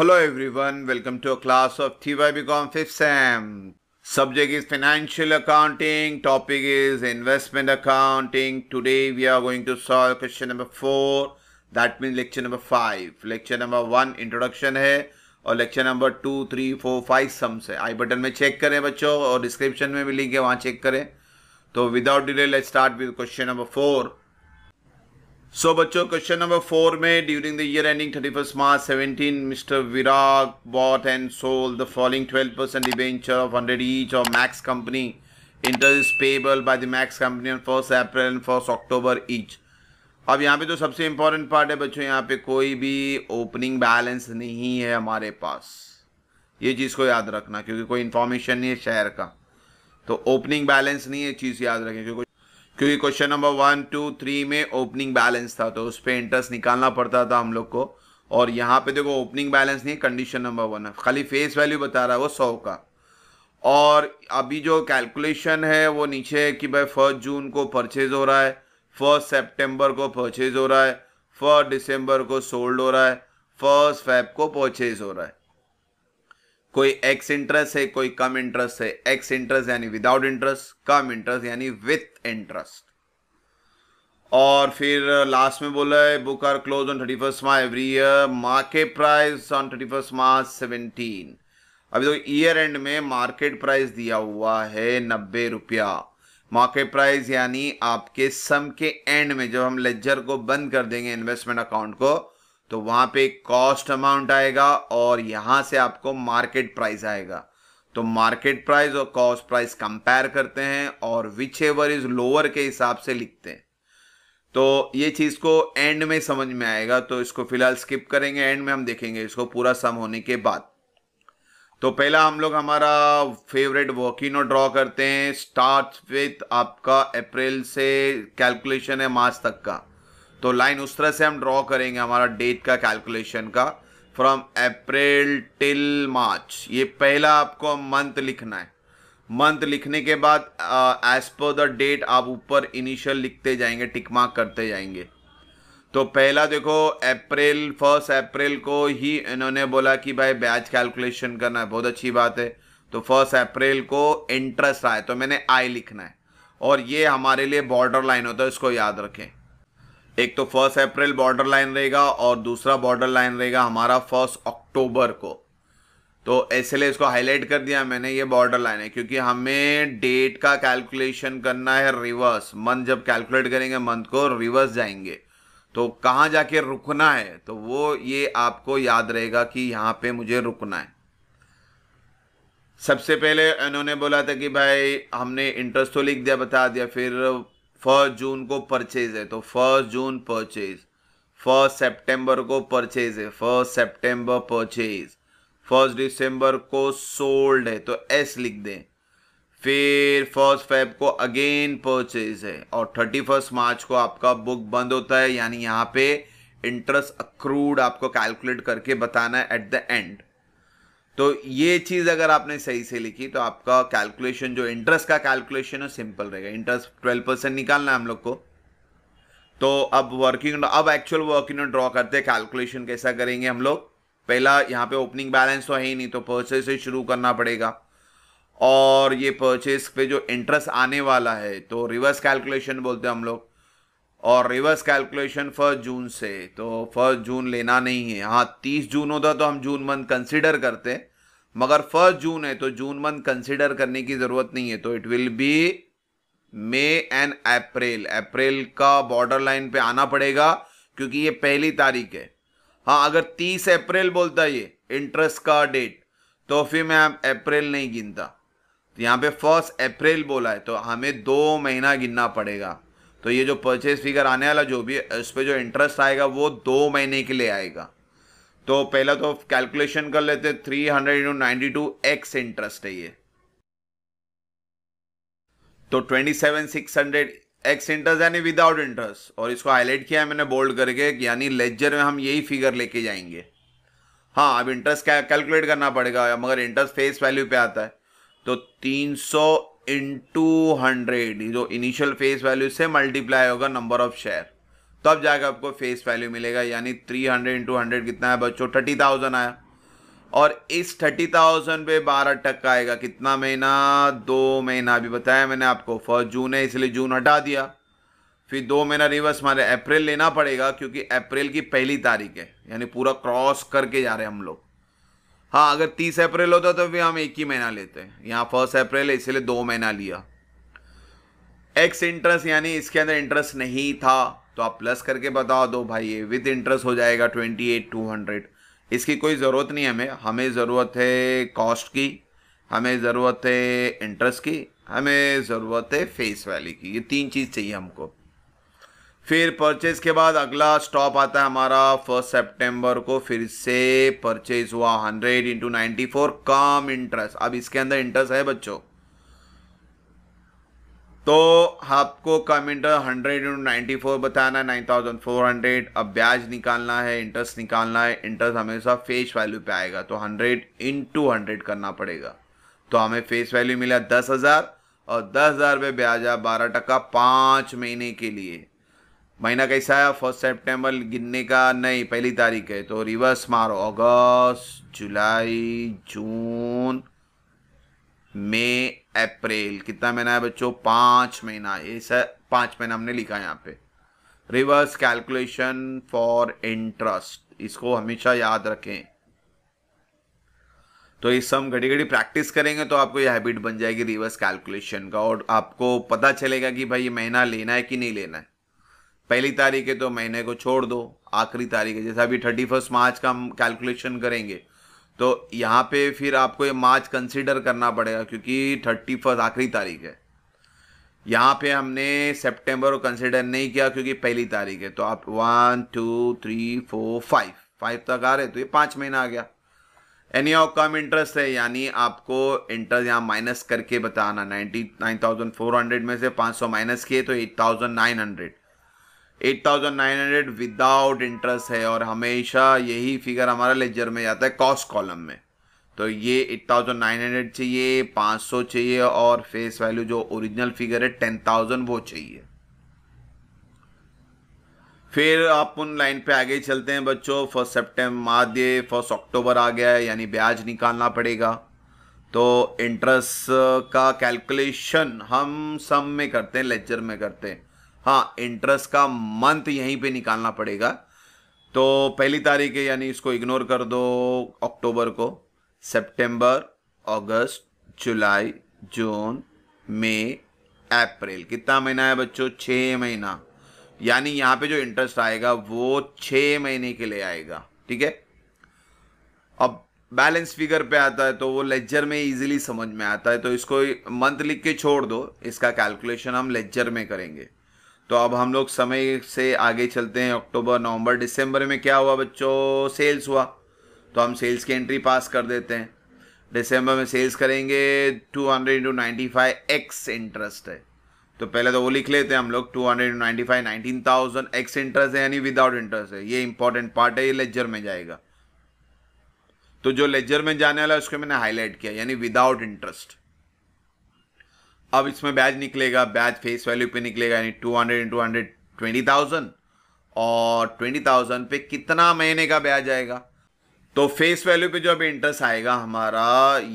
hello everyone welcome to class of T Y B com fifth sem subject is financial accounting topic is investment accounting today we are going to solve question number four that mean lecture number five lecture number one introduction है और lecture number two three four five sums है I button में check करें बच्चों और description में भी link है वहाँ चेक करें तो without delay let start with question number four so so, बच्चों क्वेश्चन नंबर फोर में during the year ending thirty first March seventeen mister Virag bought and sold the following twelve percent debenture of hundred each of Max company interest is payable by the Max company on first April and first October each अब यहाँ पे तो सबसे important part है बच्चों यहाँ पे कोई भी ओपनिंग बैलेंस नहीं है हमारे पास ये चीज़ को याद रखना क्योंकि कोई इन्फॉर्मेशन नहीं है शहर का तो ओपनिंग बैलेंस नहीं है चीज़ याद रखें क्योंकि क्योंकि question number one two three में ओपनिंग बैलेंस था तो उस पर इंटरेस्ट निकालना पड़ता था हम लोग को और यहाँ पे देखो ओपनिंग बैलेंस नहीं कंडीशन नंबर वन है खाली फेस वैल्यू बता रहा है वो सौ का और अभी जो कैलकुलेशन है वो नीचे है कि भाई फर्स्ट जून को परचेज हो रहा है फर्स्ट सेप्टेम्बर को परचेज हो रहा है फर्स्ट दिसंबर को सोल्ड हो रहा है फर्स्ट फैब को परचेज हो रहा है कोई एक्स इंटरेस्ट है कोई कम इंटरेस्ट है एक्स इंटरेस्ट यानी विदाउट इंटरेस्ट कम इंटरेस्ट यानी विथ इंटरेस्ट और फिर लास्ट में बोला है book are close on thirty first March every year market price on thirty first March seventeen अभी तो ईयर एंड में मार्केट प्राइस दिया हुआ है नब्बे रुपया मार्केट प्राइस यानी आपके सम के एंड में जब हम लेजर को बंद कर देंगे इन्वेस्टमेंट अकाउंट को तो वहां पे कॉस्ट अमाउंट आएगा और यहां से आपको मार्केट प्राइस आएगा तो मार्केट प्राइस और कॉस्ट प्राइस कंपेयर करते हैं और विच एवर इज लोअर के हिसाब से लिखते हैं तो ये चीज़ को एंड में समझ में आएगा तो इसको फिलहाल स्किप करेंगे एंड में हम देखेंगे इसको पूरा सम होने के बाद तो पहला हम लोग हमारा फेवरेट वॉकिनो ड्रॉ करते हैं स्टार्ट विथ आपका अप्रैल से कैलकुलेशन है मार्च तक का तो लाइन उस तरह से हम ड्रॉ करेंगे हमारा डेट का कैलकुलेशन का फ्रॉम अप्रैल टिल मार्च ये पहला आपको मंथ लिखना है मंथ लिखने के बाद एज पर द डेट आप ऊपर इनिशियल लिखते जाएंगे टिक मार्क करते जाएंगे तो पहला देखो अप्रैल फर्स्ट अप्रैल को ही इन्होंने बोला कि भाई ब्याज कैलकुलेशन करना है बहुत अच्छी बात है तो फर्स्ट अप्रैल को इंटरेस्ट आए तो मैंने आई लिखना है और ये हमारे लिए बॉर्डर लाइन होता है इसको याद रखें एक तो फर्स्ट अप्रैल बॉर्डर लाइन रहेगा और दूसरा बॉर्डर लाइन रहेगा हमारा फर्स्ट अक्टूबर को तो ऐसे लिए इसको हाईलाइट कर दिया मैंने ये बॉर्डर लाइन है क्योंकि हमें डेट का कैलकुलेशन करना है रिवर्स मंथ जब कैलकुलेट करेंगे मंथ को रिवर्स जाएंगे तो कहाँ जाके रुकना है तो वो ये आपको याद रहेगा कि यहाँ पे मुझे रुकना है सबसे पहले इन्होंने बोला था कि भाई हमने इंटरेस्ट तो लिख दिया बता दिया फिर फर्स्ट जून को परचेज है तो first June purchase first September को परचेज है first September purchase first December को सोल्ड है तो एस लिख दें फिर फर्स्ट फेब को अगेन परचेज है और थर्टी फर्स्ट मार्च को आपका बुक बंद होता है यानी यहाँ पे इंटरेस्ट अक्रूड आपको कैलकुलेट करके बताना है एट द एंड तो ये चीज अगर आपने सही से लिखी तो आपका कैलकुलेशन जो इंटरेस्ट का कैलकुलेशन है सिंपल रहेगा इंटरेस्ट ट्वेल्व परसेंट निकालना है हम लोग को तो अब वर्किंग अब एक्चुअल वर्किंग ड्रॉ करते हैं कैलकुलेशन कैसा करेंगे हम लोग पहला यहाँ पे ओपनिंग बैलेंस तो है ही नहीं तो परचेज से शुरू करना पड़ेगा और ये परचेज पे जो इंटरेस्ट आने वाला है तो रिवर्स कैलकुलेशन बोलते हैं हम लोग और रिवर्स कैलकुलेशन फर्स्ट जून से तो फर्स्ट जून लेना नहीं है हाँ तीस जून होता तो हम जून मंथ कंसिडर करते मगर फर्स्ट जून है तो जून मंथ कंसिडर करने की ज़रूरत नहीं है तो it will be May and April April का बॉर्डर लाइन पे आना पड़ेगा क्योंकि ये पहली तारीख है हाँ अगर तीस अप्रैल बोलता ये इंटरेस्ट का डेट तो फिर मैं अप्रैल नहीं गिनता तो यहाँ पे फर्स्ट अप्रैल बोला है तो हमें दो महीना गिनना पड़ेगा तो ये जो परचेज फिगर आने वाला जो भी उस पर जो इंटरेस्ट आएगा वो दो महीने के लिए आएगा तो पहला तो कैलकुलेशन कर लेते हैं three hundred into ninety two ex interest है ये तो twenty seven six hundred ex interest यानी विदाउट इंटरेस्ट और इसको हाईलाइट किया है मैंने बोल्ड करके यानी लेजर में हम यही फिगर लेके जाएंगे हाँ अब इंटरेस्ट क्या कैलकुलेट करना पड़ेगा मगर इंटरेस्ट फेस वैल्यू पे आता है तो तीन सौ इंटू हंड्रेड जो इनिशियल फेस वैल्यू से मल्टीप्लाई होगा नंबर ऑफ शेयर तब जाकर आपको फेस वैल्यू मिलेगा यानी थ्री हंड्रेड इंटू हंड्रेड कितना है बच्चों थर्टी थाउजेंड आया और इस थर्टी थाउजेंड पे बारह टक्का आएगा कितना महीना दो महीना अभी बताया मैंने आपको फर्स्ट जून है इसलिए जून हटा दिया फिर दो महीना रिवर्स मारे अप्रैल लेना पड़ेगा क्योंकि अप्रैल की पहली तारीख है यानी पूरा क्रॉस करके जा रहे हैं हम लोग हाँ अगर तीस अप्रैल होता तो भी हम एक ही महीना लेते हैं यहाँ फर्स्ट अप्रैल है इसलिए दो महीना लिया एक्स इंटरेस्ट यानी इसके अंदर इंटरेस्ट नहीं था तो आप प्लस करके बता दो भाई ये विद इंटरेस्ट हो जाएगा ट्वेंटी एट टू हंड्रेड इसकी कोई ज़रूरत नहीं हमें हमें ज़रूरत है कॉस्ट की हमें ज़रूरत है इंटरेस्ट की हमें ज़रूरत है फेस वैली की ये तीन चीज़ चाहिए हमको फिर परचेज के बाद अगला स्टॉप आता है हमारा फर्स्ट सेप्टेम्बर को फिर से परचेज हुआ hundred into ninety four cum interest अब इसके अंदर इंटरेस्ट है बच्चों तो आपको cum interest hundred into ninety four बताना है नाइन थाउजेंड फोर हंड्रेड अब ब्याज निकालना है इंटरेस्ट निकालना है इंटरेस्ट हमेशा फेस वैल्यू पे आएगा तो हंड्रेड इंटू हंड्रेड करना पड़ेगा तो हमें फेस वैल्यू मिला दस हज़ार और दस हज़ार रुपये ब्याज बारह टका पांच महीने के लिए महीना कैसा आया फर्स्ट सेप्टेम्बर गिनने का नहीं पहली तारीख है तो रिवर्स मारो अगस्त जुलाई जून मई अप्रैल कितना महीना है बच्चों पाँच महीना ऐसा पाँच महीना हमने लिखा है यहाँ पे रिवर्स कैलकुलेशन फॉर इंटरेस्ट इसको हमेशा याद रखें तो इस सब घड़ी घड़ी प्रैक्टिस करेंगे तो आपको यह हैबिट बन जाएगी रिवर्स कैलकुलेशन का और आपको पता चलेगा कि भाई ये महीना लेना है कि नहीं लेना है पहली तारीख है तो महीने को छोड़ दो आखिरी तारीख है जैसे अभी थर्टी फर्स्ट मार्च का हम कैलकुलेशन करेंगे तो यहाँ पे फिर आपको ये मार्च कंसिडर करना पड़ेगा क्योंकि थर्टी फर्स्ट आखिरी तारीख है यहाँ पे हमने सितंबर को कंसिडर नहीं किया क्योंकि पहली तारीख है तो आप one two three four five five तक आ रहे तो ये पाँच महीना आ गया एनी ऑफ कम इंटरेस्ट है यानी आपको इंटरेस्ट यहाँ माइनस करके बताना ninety nine thousand four hundred में से पाँच सौ माइनस किए तो eight thousand nine hundred 8,900 without interest है और हमेशा यही फिगर हमारा लेजर में जाता है कॉस्ट कॉलम में तो ये 8,900 चाहिए 500 चाहिए और फेस वैल्यू जो ओरिजिनल फिगर है 10,000 वो चाहिए फिर आप उन लाइन पे आगे चलते हैं बच्चों फर्स्ट सेप्टेम्बर माध्य फर्स्ट अक्टूबर आ गया है यानी ब्याज निकालना पड़ेगा तो इंटरेस्ट का कैलकुलेशन हम सम में करते हैं लेजर में करते हैं हाँ इंटरेस्ट का मंथ यहीं पे निकालना पड़ेगा तो पहली तारीख है यानी इसको इग्नोर कर दो अक्टूबर को सितंबर, अगस्त जुलाई जून मई अप्रैल कितना महीना है बच्चों छः महीना यानी यहाँ पे जो इंटरेस्ट आएगा वो छः महीने के लिए आएगा ठीक है अब बैलेंस फिगर पे आता है तो वो लेजर में इजीली समझ में आता है तो इसको मंथ लिख के छोड़ दो इसका कैलकुलेशन हम लेजर में करेंगे तो अब हम लोग समय से आगे चलते हैं अक्टूबर नवंबर दिसंबर में क्या हुआ बच्चों सेल्स हुआ तो हम सेल्स की एंट्री पास कर देते हैं दिसंबर में सेल्स करेंगे two hundred into ninety five ex interest है तो पहले तो वो लिख लेते हैं हम लोग two hundred ninety five nineteen thousand ex interest है यानी विदाउट इंटरेस्ट है ये इंपॉर्टेंट पार्ट है ये लेजर में जाएगा तो जो लेजर में जाने वाला है उसको मैंने हाईलाइट किया यानी विदाउट इंटरेस्ट अब इसमें ब्याज निकलेगा ब्याज फेस वैल्यू पे निकलेगा यानी two hundred into hundred twenty thousand और ट्वेंटी थाउजेंड पे कितना महीने का ब्याज आएगा तो फेस वैल्यू पे जो अभी इंटरेस्ट आएगा हमारा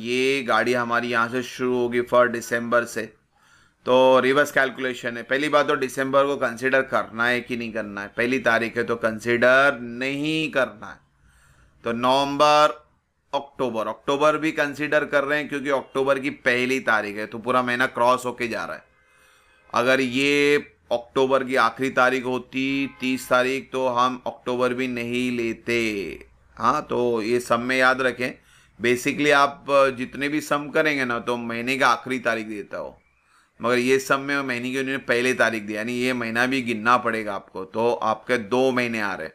ये गाड़ी हमारी यहाँ से शुरू होगी फॉर दिसंबर से तो रिवर्स कैलकुलेशन है पहली बात तो दिसंबर को कंसिडर करना है कि नहीं करना है पहली तारीख है तो कंसिडर नहीं करना है तो नवंबर अक्टूबर अक्टूबर भी कंसीडर कर रहे हैं क्योंकि अक्टूबर की पहली तारीख है तो पूरा महीना क्रॉस होके जा रहा है अगर ये अक्टूबर की आखिरी तारीख होती तीस तारीख तो हम अक्टूबर भी नहीं लेते हाँ तो ये सब में याद रखें बेसिकली आप जितने भी सम करेंगे ना तो महीने का आखिरी तारीख देता हो मगर ये सब में महीने की उन्होंने पहले तारीख दी यानी ये महीना भी गिनना पड़ेगा आपको तो आपके दो महीने आ रहे हैं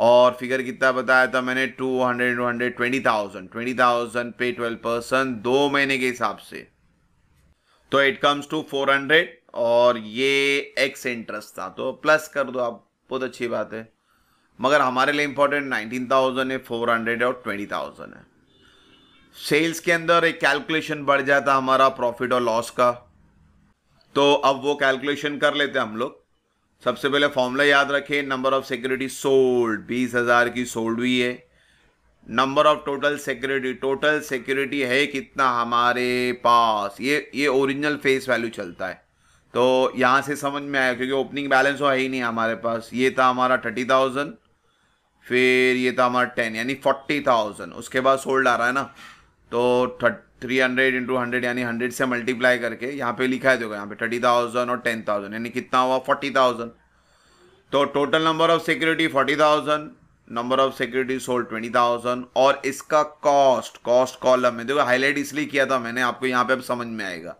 और फिगर कितना बताया था मैंने two hundred two hundred twenty thousand twenty thousand पे ट्वेल्व परसेंट दो महीने के हिसाब से तो it comes to four hundred और ये एक्स इंटरेस्ट था तो प्लस कर दो आप बहुत अच्छी बात है मगर हमारे लिए इंपॉर्टेंट नाइनटीन थाउजेंड है फोर हंड्रेड और ट्वेंटी थाउजेंड है सेल्स के अंदर एक कैलकुलेशन बढ़ जाता हमारा प्रॉफिट और लॉस का तो अब वो कैलकुलेशन कर लेते हम लोग सबसे पहले फॉर्मूला याद रखें नंबर ऑफ सिक्योरिटी सोल्ड बीस हज़ार की सोल्ड हुई है number of total security total security है कितना हमारे पास ये ये ओरिजिनल फेस वैल्यू चलता है तो यहाँ से समझ में आया क्योंकि ओपनिंग बैलेंस तो है ही नहीं हमारे पास ये था हमारा थर्टी थाउजेंड फिर ये था हमारा टेन यानी फोर्टी थाउजेंड उसके बाद सोल्ड आ रहा है ना तो थ्री हंड्रेड इंटू हंड्रेड यानी हंड्रेड से मल्टीप्लाई करके यहाँ पे लिखा है देखो यहाँ पे थर्टी थाउजेंड और टेन थाउजेंड यानी कितना हुआ फोर्टी थाउजेंड तो total number of security forty thousand number of security sold twenty thousand और इसका कॉस्ट कॉस्ट कॉलम में देखो हाईलाइट इसलिए किया था मैंने आपको यहाँ पे अब समझ में आएगा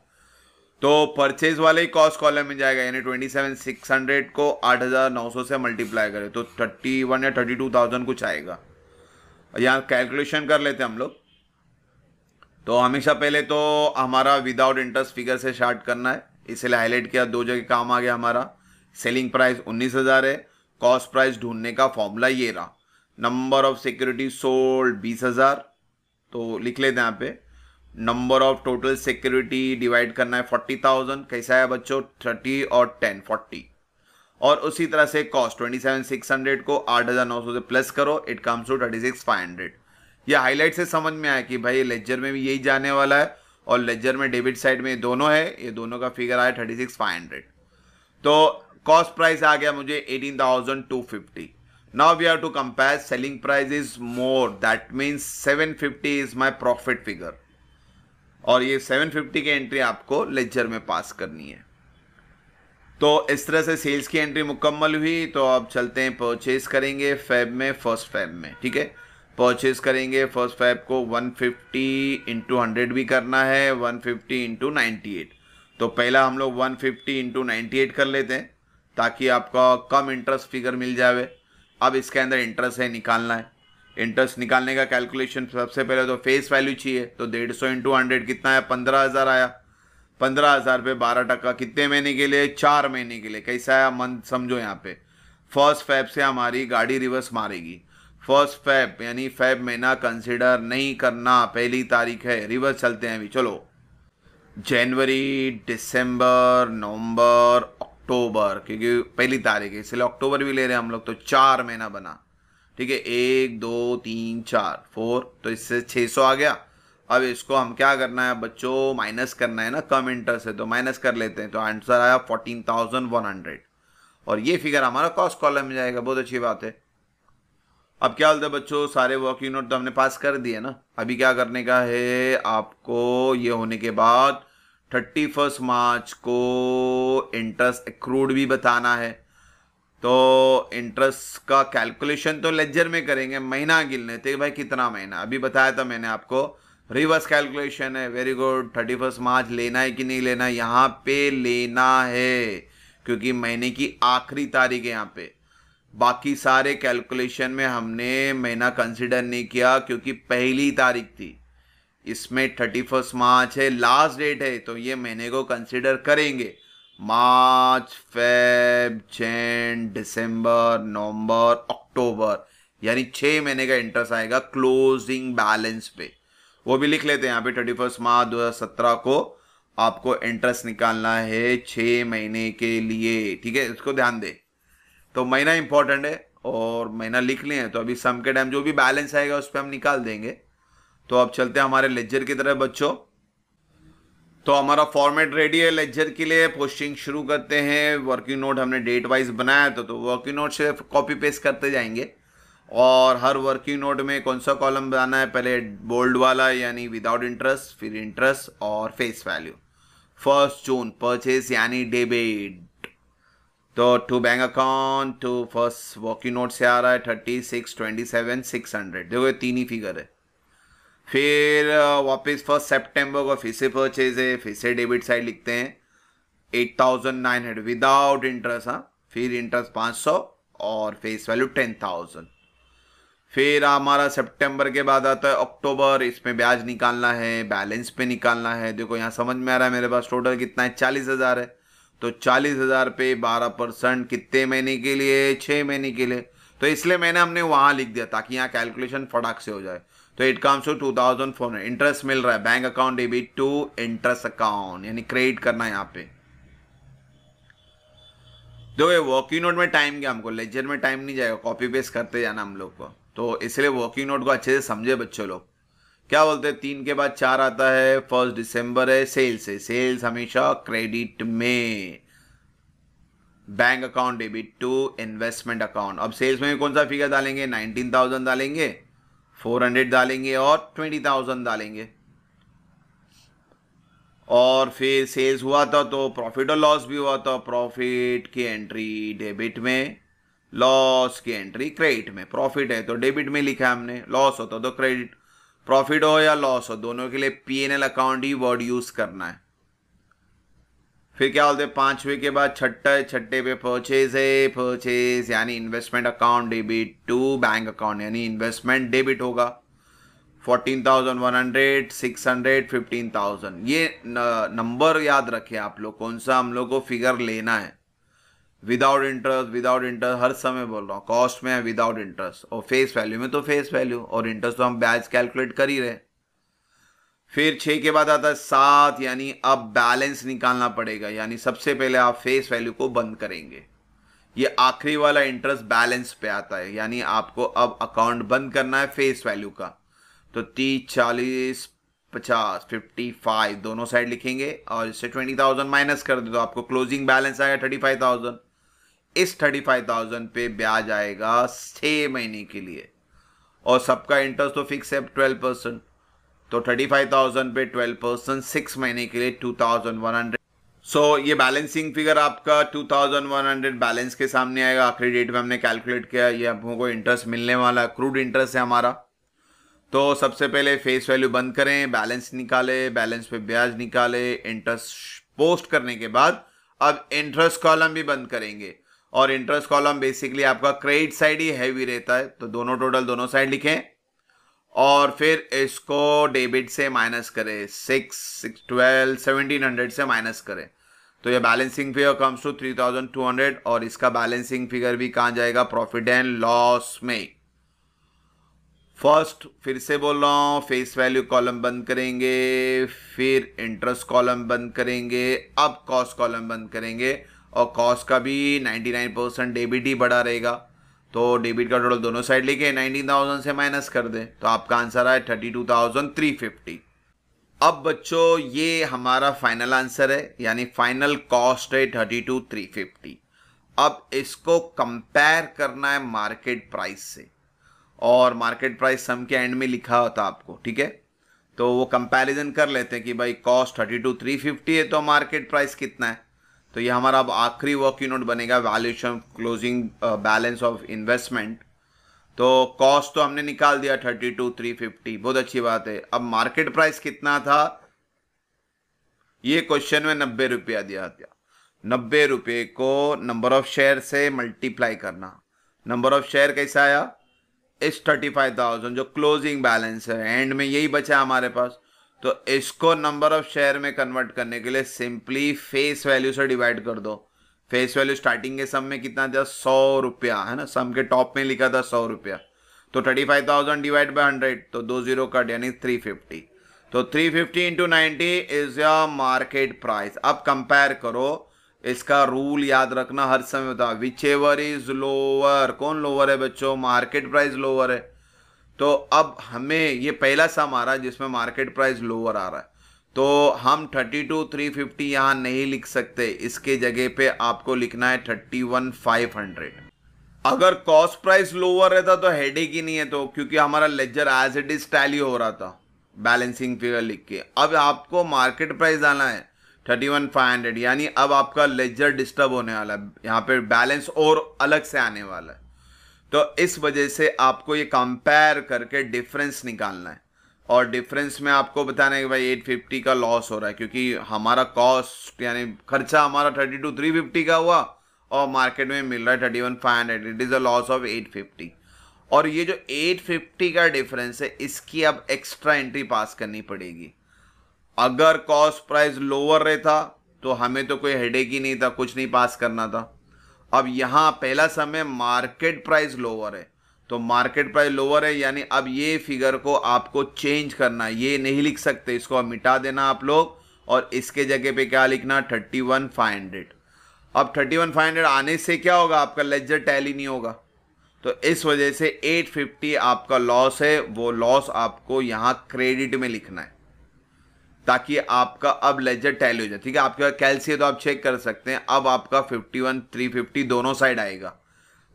तो परचेज वाले ही कॉस्ट कॉलम में जाएगा यानी ट्वेंटी सेवन सिक्स हंड्रेड को आठ हज़ार नौ सौ से मल्टीप्लाई करें तो थर्टी वन या थर्टी टू थाउजेंड कुछ आएगा यहाँ कैलकुलेशन कर लेते हैं हम लोग तो हमेशा पहले तो हमारा विदाउट इंटरेस्ट फिगर से स्टार्ट करना है इसलिए हाईलाइट किया दो जगह काम आ गया हमारा सेलिंग प्राइस उन्नीस हज़ार है कॉस्ट प्राइस ढूंढने का फॉर्मूला ये रहा नंबर ऑफ सिक्योरिटी सोल्ड बीस हज़ार तो लिख लेते हैं यहाँ पे number of total security divide करना है फोर्टी थाउजेंड कैसा है बच्चों थर्टी और टेन फोर्टी और उसी तरह से cost twenty seven six hundred को आठ हज़ार नौ सौ से प्लस करो it comes to thirty six five hundred ये हाईलाइट से समझ में आया कि भाई लेजर में भी यही जाने वाला है और लेजर में डेबिट साइड में ये दोनों है ये दोनों का फिगर आया थर्टी सिक्स फाइव हंड्रेड तो कॉस्ट प्राइस आ गया मुझे eighteen thousand two fifty now we have to compare selling price is more that means seven fifty is my profit figure और ये सेवन फिफ्टी की एंट्री आपको ledger में pass करनी है तो इस तरह से सेल्स की एंट्री मुकम्मल हुई तो अब चलते हैं परचेज करेंगे फैब में फर्स्ट फेब में ठीक है परचेज करेंगे फर्स्ट फाइव को 150 फिफ्टी इंटू हंड्रेड भी करना है 150 फिफ्टी इंटू नाइन्टी तो पहला हम लोग 150 फिफ्टी इंटू नाइन्टी कर लेते हैं ताकि आपका कम इंटरेस्ट फिगर मिल जाए अब इसके अंदर इंटरेस्ट है निकालना है इंटरेस्ट निकालने का कैलकुलेशन सबसे पहले तो फेस वैल्यू चाहिए तो डेढ़ सौ इंटू हंड्रेड कितना आया पंद्रह हज़ार आया पंद्रह हज़ार पे बारह टका कितने महीने के लिए चार महीने के लिए कैसा आया मंथ समझो यहाँ पे फर्स्ट फैब से हमारी गाड़ी रिवर्स मारेगी फर्स्ट फैब यानी फैब महीना कंसिडर नहीं करना पहली तारीख है रिवर्स चलते हैं अभी चलो जनवरी दिसंबर नवंबर अक्टूबर क्योंकि पहली तारीख है इसलिए अक्टूबर भी ले रहे हैं हम लोग तो चार महीना बना ठीक है एक दो तीन चार फोर तो इससे छः सौ आ गया अब इसको हम क्या करना है बच्चों माइनस करना है ना कम इंटरेस्ट है तो माइनस कर लेते हैं तो आंसर आया फोर्टीन थाउजेंड वन हंड्रेड और ये फिगर हमारा कॉस्ट कॉलम में जाएगा बहुत अच्छी बात है अब क्या होता है बच्चों सारे वर्किंग नोट तो हमने पास कर दिए ना अभी क्या करने का है आपको ये होने के बाद थर्टी फर्स्ट मार्च को इंटरेस्ट एक्रूड भी बताना है तो इंटरेस्ट का कैलकुलेशन तो लेजर में करेंगे महीना गिनने थे भाई कितना महीना अभी बताया था मैंने आपको रिवर्स कैलकुलेशन है very good thirty first March लेना है कि नहीं लेना यहाँ पे लेना है क्योंकि महीने की आखिरी तारीख है यहाँ पे बाकी सारे कैलकुलेशन में हमने महीना कंसिडर नहीं किया क्योंकि पहली तारीख थी इसमें थर्टी फर्स्ट मार्च है लास्ट डेट है तो ये महीने को कंसिडर करेंगे मार्च फेब जैन दिसंबर नवंबर अक्टूबर यानी छः महीने का इंटरेस्ट आएगा क्लोजिंग बैलेंस पे वो भी लिख लेते हैं यहाँ पे थर्टी फर्स्ट मार्च दो हज़ार सत्रह को आपको इंटरेस्ट निकालना है छः महीने के लिए ठीक है इसको ध्यान दें तो महीना इंपॉर्टेंट है और महीना लिख लिए हैं तो अभी सम के टाइम जो भी बैलेंस आएगा उस पर हम निकाल देंगे तो अब चलते हैं हमारे लेक्चर की तरह बच्चों तो हमारा फॉर्मेट रेडी है लेक्चर के लिए पोस्टिंग शुरू करते हैं वर्किंग नोट हमने डेट वाइज बनाया तो तो वर्किंग नोट से कॉपी पेस्ट करते जाएंगे और हर वर्किंग नोट में कौन सा कॉलम बनाना है पहले बोल्ड वाला यानी विदाउट इंटरेस्ट फिर इंटरेस्ट और face value first June purchase यानी डेबिट तो to bank account to first working note से आ रहा है thirty six twenty seven six hundred देखो ये तीन ही फिगर है फिर वापस फर्स्ट सेप्टेम्बर को फिर से परचेज है फिर से डेबिट साइड लिखते हैं eight thousand nine hundred without interest हाँ फिर इंटरेस्ट पाँच सौ और फेस वैल्यू टेन थाउजेंड फिर हमारा सितंबर के बाद आता है अक्टूबर इसमें ब्याज निकालना है बैलेंस पे निकालना है देखो यहाँ समझ में आ रहा है मेरे पास टोटल कितना है चालीस हज़ार है तो चालीस हज़ार पे बारह परसेंट कितने महीने के लिए छह महीने के लिए तो इसलिए मैंने हमने वहां लिख दिया ताकि यहाँ कैलकुलेशन फटाक से हो जाए तो it comes to two thousand four interest मिल रहा है bank account debit to interest account यानी क्रेडिट करना है यहाँ पे दो ये वर्किंग नोट में टाइम गया हमको लेजर में टाइम नहीं जाएगा कॉपी पेस्ट करते जाना हम लोग को तो इसलिए वर्किंग नोट को अच्छे से समझे बच्चों लोग क्या बोलते हैं तीन के बाद चार आता है फर्स्ट दिसंबर है सेल्स है सेल्स हमेशा क्रेडिट में bank account debit to investment account अब सेल्स में कौन सा फिगर डालेंगे नाइनटीन थाउजेंड डालेंगे फोर हंड्रेड डालेंगे और ट्वेंटी थाउजेंड डालेंगे और फिर सेल्स हुआ था तो प्रॉफिट और लॉस भी हुआ था प्रॉफिट की एंट्री डेबिट में लॉस की एंट्री क्रेडिट में प्रॉफिट है तो डेबिट में लिखा है हमने लॉस होता तो क्रेडिट तो प्रॉफिट हो या लॉस हो दोनों के लिए पी एन एल अकाउंट ही वर्ड यूज करना है फिर क्या बोलते हैं पांचवे के बाद छठा छठे पे परचेज है परचेज यानी investment account debit to bank account यानी इन्वेस्टमेंट डेबिट होगा fourteen thousand one hundred six hundred fifteen thousand ये नंबर याद रखे आप लोग कौन सा हम लोग को फिगर लेना है विदाउट इंटरेस्ट विदाउट इंटरेस्ट हर समय बोल रहा हूँ कॉस्ट में है विदाउट इंटरेस्ट और फेस वैल्यू में तो फेस वैल्यू और इंटरेस्ट तो हम ब्याज कैलकुलेट कर ही रहे फिर छः के बाद आता है सात यानी अब बैलेंस निकालना पड़ेगा यानी सबसे पहले आप फेस वैल्यू को बंद करेंगे ये आखिरी वाला इंटरेस्ट बैलेंस पे आता है यानी आपको अब अकाउंट बंद करना है फेस वैल्यू का तो तीस चालीस पचास फिफ्टी फाइव दोनों साइड लिखेंगे और इससे ट्वेंटी थाउजेंड माइनस कर दो तो आपको क्लोजिंग बैलेंस आएगा थर्टी फाइव थाउजेंड इस थर्टी फाइव थाउजेंड पे ब्याज आएगा छः महीने के लिए और सबका इंटरेस्ट तो फिक्स है ट्वेल्व परसेंट तो थर्टी फाइव थाउजेंड पे ट्वेल्व परसेंट सिक्स महीने के लिए two thousand one hundred so ये बैलेंसिंग फिगर आपका two thousand one hundred balance के सामने आएगा आखिरी डेट में हमने कैलकुलेट किया ये हमको इंटरेस्ट मिलने वाला है क्रूड इंटरेस्ट है हमारा तो सबसे पहले फेस वैल्यू बंद करें बैलेंस निकाले बैलेंस पे ब्याज निकाले इंटरेस्ट पोस्ट करने के बाद अब इंटरेस्ट कॉलम भी बंद करेंगे और इंटरेस्ट कॉलम बेसिकली आपका क्रेडिट साइड ही हैवी रहता है तो दोनों टोटल दोनों साइड लिखें और फिर इसको डेबिट से माइनस करें six six twelve seventeen hundred से माइनस करें तो ये balancing figure comes to three thousand two hundred और इसका बैलेंसिंग फिगर भी कहाँ जाएगा प्रॉफिट एंड लॉस में फर्स्ट फिर से बोल रहा हूँ फेस वैल्यू कॉलम बंद करेंगे फिर इंटरेस्ट कॉलम बंद करेंगे अब कॉस्ट कॉलम बंद करेंगे और कॉस्ट का भी 99 परसेंट डेबिट ही बढ़ा रहेगा तो डेबिट का टोटल दोनों साइड लेके 19,000 से माइनस कर दें तो आपका आंसर आए 32,350 अब बच्चों ये हमारा फाइनल आंसर है यानी फाइनल कॉस्ट है 32,350 अब इसको कंपेयर करना है मार्केट प्राइस से और मार्केट प्राइस सम के एंड में लिखा होता आपको ठीक है तो वो कंपैरिजन कर लेते हैं कि भाई cost thirty two three fifty है तो मार्केट प्राइस कितना है तो ये हमारा अब आखिरी वर्क यूनिट बनेगा valuation closing balance of investment तो कॉस्ट तो हमने निकाल दिया थर्टी टू थ्री फिफ्टी बहुत अच्छी बात है अब मार्केट प्राइस कितना था ये क्वेश्चन में नब्बे रुपया दिया था नब्बे रुपये को नंबर ऑफ शेयर से मल्टीप्लाई करना नंबर ऑफ शेयर कैसा आया इस थर्टी फाइव थाउजेंड जो क्लोजिंग बैलेंस है एंड में यही बचा हमारे पास तो इसको नंबर ऑफ शेयर में कन्वर्ट करने के लिए सिंपली फेस वैल्यू से डिवाइड कर दो फेस वैल्यू स्टार्टिंग के सम में कितना था सौ रुपया है ना सम के टॉप में लिखा था सौ रुपया तो thirty five thousand divide by hundred तो दो जीरो कट यानी थ्री फिफ्टी तो three fifty into ninety is या मार्केट प्राइस अब कंपेयर करो इसका रूल याद रखना हर समय होता विच एवर इज लोअर कौन लोअर है बच्चों मार्केट प्राइस लोअर है तो अब हमें ये पहला सम आ रहा है जिसमें मार्केट प्राइस लोअर आ रहा है तो हम थर्टी टू थ्री फिफ्टी यहाँ नहीं लिख सकते इसके जगह पे आपको लिखना है थर्टी वन फाइव हंड्रेड अगर कॉस्ट प्राइस लोअर रहता तो हेड ही नहीं है तो क्योंकि हमारा ledger as it is tally हो रहा था बैलेंसिंग फिगर लिख के अब आपको मार्केट प्राइस आना है थर्टी वन फाइव हंड्रेड यानी अब आपका लेजर डिस्टर्ब होने वाला है यहाँ पे बैलेंस और अलग से आने वाला है तो इस वजह से आपको ये कंपेयर करके डिफरेंस निकालना है और डिफरेंस में आपको बताना है कि भाई 850 का लॉस हो रहा है क्योंकि हमारा कॉस्ट यानी खर्चा हमारा 32 350 का हुआ और मार्केट में मिल रहा है thirty one five hundred it is a loss of eight fifty और ये जो एट फिफ्टी का डिफरेंस है इसकी अब एक्स्ट्रा एंट्री पास करनी पड़ेगी अगर कॉस्ट प्राइस लोअर रहता तो हमें तो कोई हेडेक ही नहीं था कुछ नहीं पास करना था अब यहाँ पहला समय मार्केट प्राइस लोअर है तो मार्केट प्राइस लोअर है यानी अब ये फिगर को आपको चेंज करना है ये नहीं लिख सकते इसको अब मिटा देना आप लोग और इसके जगह पे क्या लिखना थर्टी वन फाइव हंड्रेड अब थर्टी वन फाइव हंड्रेड आने से क्या होगा आपका लेजर टैली नहीं होगा तो इस वजह से एट फिफ्टी आपका लॉस है वो लॉस आपको यहाँ क्रेडिट में लिखना है ताकि आपका अब लेजर टैल हो जाए ठीक है आपके पास कैल्सी है तो आप चेक कर सकते हैं अब आपका फिफ्टी वन थ्री फिफ्टी दोनों साइड आएगा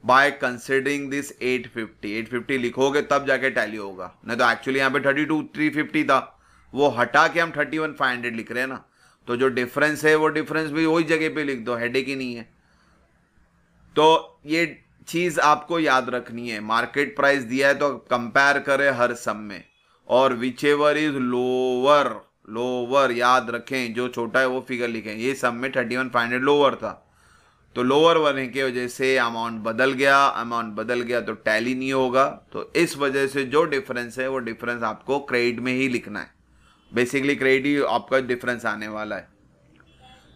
by considering this eight fifty eight fifty लिखोगे तब जाके टैली होगा नहीं तो एक्चुअली यहाँ पे थर्टी टू थ्री फिफ्टी था वो हटा के हम थर्टी वन फाइव हंड्रेड लिख रहे हैं ना तो जो डिफरेंस है वो डिफरेंस भी वही जगह पे लिख दो हेडे ही नहीं है तो ये चीज़ आपको याद रखनी है मार्केट प्राइस दिया है तो कंपेयर करें हर सम में और whichever is lower lower याद रखें जो छोटा है वो फिगर लिखें ये सब में thirty one five hundred lower था तो लोअर वाले की वजह से अमाउंट बदल गया अमाउंट बदल गया तो टैली नहीं होगा तो इस वजह से जो डिफरेंस है वो डिफरेंस आपको क्रेडिट में ही लिखना है बेसिकली क्रेडिट ही आपका डिफरेंस आने वाला है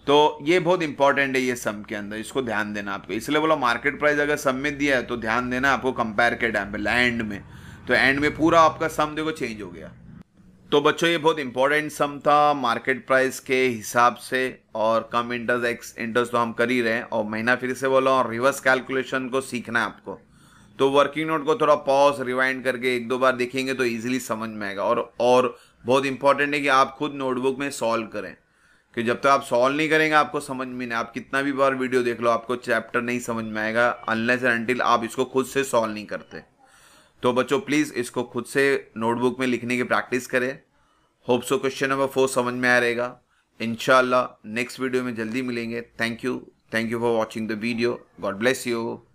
तो ये बहुत इंपॉर्टेंट है ये सम के अंदर इसको ध्यान देना आपको इसलिए बोला मार्केट प्राइस अगर सम में दिया है तो ध्यान देना आपको कंपेयर के टाइम पे लैंड में तो एंड में पूरा आपका सम देखो चेंज हो गया तो बच्चों ये बहुत इंपॉर्टेंट सम था मार्केट प्राइस के हिसाब से और कम इंटरेस्ट एक्स इंटरेस्ट तो हम कर ही रहे हैं और महीना फिर से बोला और रिवर्स कैलकुलेशन को सीखना है आपको तो वर्किंग नोट को थोड़ा पॉज रिवाइंड करके एक दो बार देखेंगे तो ईजिली समझ में आएगा और और बहुत इंपॉर्टेंट है कि आप खुद नोटबुक में सॉल्व करें कि जब तक तो आप सॉल्व नहीं करेंगे आपको समझ में नहीं आप कितना भी बार वीडियो देख लो आपको चैप्टर नहीं समझ में आएगा अनलेस एंड अनटिल आप इसको खुद से सॉल्व नहीं करते तो बच्चों प्लीज़ इसको खुद से नोटबुक में लिखने की प्रैक्टिस करें hope so question number four समझ में आ रहेगा इन नेक्स्ट वीडियो में जल्दी मिलेंगे thank you thank you for watching the video God bless you